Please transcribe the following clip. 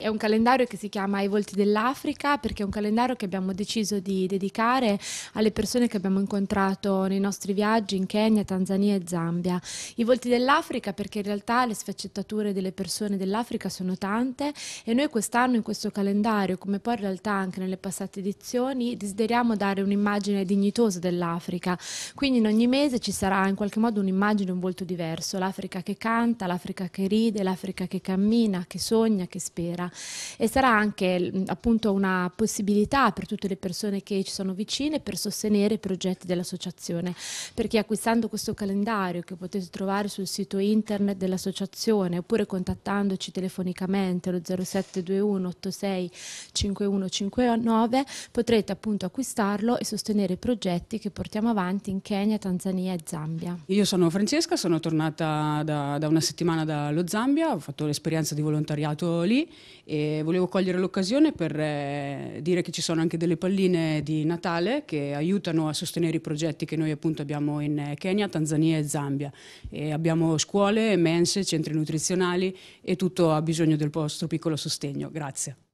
È un calendario che si chiama I volti dell'Africa perché è un calendario che abbiamo deciso di dedicare alle persone che abbiamo incontrato nei nostri viaggi in Kenya, Tanzania e Zambia. I volti dell'Africa perché in realtà le sfaccettature delle persone dell'Africa sono tante e noi quest'anno in questo calendario, come poi in realtà anche nelle passate edizioni, desideriamo dare un'immagine dignitosa dell'Africa. Quindi in ogni mese ci sarà in qualche modo un'immagine, un volto diverso, l'Africa che canta, l'Africa che ride, l'Africa che cammina, che sogna, che spera e sarà anche mm, appunto una possibilità per tutte le persone che ci sono vicine per sostenere i progetti dell'associazione, perché acquistando questo calendario che potete trovare sul sito internet dell'associazione oppure contattandoci telefonicamente allo 0721 86 5159 potrete appunto acquistarlo e sostenere i progetti che portiamo avanti in Kenya, Tanzania e Zambia. Io sono Francesca, sono tornata da, da una settimana dallo Zambia, ho fatto l'esperienza di volontariato lì e volevo cogliere l'occasione per eh, dire che ci sono anche delle palline di Natale che aiutano a sostenere i progetti che noi appunto abbiamo in eh, Kenya, Tanzania e Zambia. E abbiamo scuole, mense, centri nutrizionali e tutto ha bisogno del vostro piccolo sostegno. Grazie.